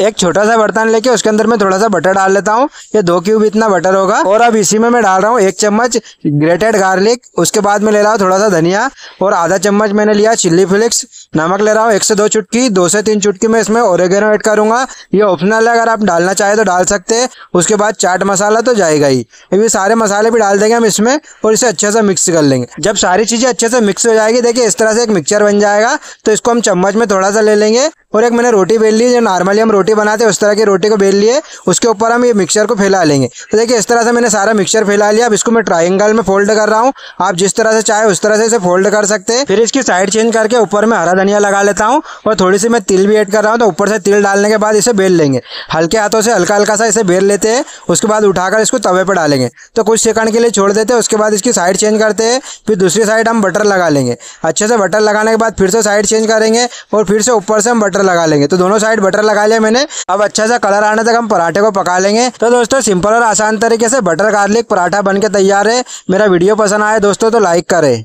एक छोटा सा बर्तन लेके उसके अंदर मैं थोड़ा सा बटर डाल लेता हूँ ये दो क्यूब इतना बटर होगा और अब इसी में मैं डाल रहा हूँ एक चम्मच ग्रेटेड गार्लिक उसके बाद में ले रहा हूँ थोड़ा सा धनिया और आधा चम्मच मैंने लिया चिल्ली फ्लिक्स नमक ले रहा हूँ एक से दो चुटकी दो से तीन चुटकी मैं इसमें ओरेगेनो एड करूंगा ये ऑप्शनल है अगर आप डालना चाहे तो डाल सकते हैं उसके बाद चाट मसाला तो जाएगा ही ये सारे मसाले भी डाल देंगे हम इसमें और इसे अच्छे से मिक्स कर लेंगे जब सारी चीज़ें अच्छे से मिक्स हो जाएगी देखिए इस तरह से एक मिक्सचर बन जाएगा तो इसको हम चम्मच में थोड़ा सा ले लेंगे और एक मैंने रोटी बेल ली जो नॉर्मली हम रोटी रोटी बनाते हैं उस तरह की रोटी को बेल लिए उसके ऊपर हम ये मिक्सर को फैला लेंगे तो देखिए इस तरह से मैंने सारा मिक्सर फैला लिया अब इसको मैं ट्राइंगल में फोल्ड कर रहा हूँ आप जिस तरह से चाहे उस तरह से इसे फोल्ड कर सकते हैं फिर इसकी साइड चेंज करके ऊपर में हरा धनिया लगा लेता हूँ और थोड़ी सी मैं तिल भी एड कर रहा हूँ तो ऊपर से तिल डालने के बाद इसे बेल लेंगे हल्के हाथों से हल्का हल्का सा इसे बेल लेते हैं उसके बाद उठाकर इसको तवे पर डालेंगे तो कुछ सेकंड के लिए छोड़ देते हैं उसके बाद इसकी साइड चेंज करते हैं फिर दूसरी साइड हम बटर लगा लेंगे अच्छे से बटर लगाने के बाद फिर से साइड चेंज करेंगे और फिर से ऊपर से हम बटर लगा लेंगे तो दोनों साइड बटर लगा लिया मैंने मैंने अब अच्छा सा कलर आने तक हम पराठे को पका लेंगे तो दोस्तों सिंपल और आसान तरीके से बटर गार्लिक पराठा बन के तैयार है मेरा वीडियो पसंद आया दोस्तों तो लाइक करें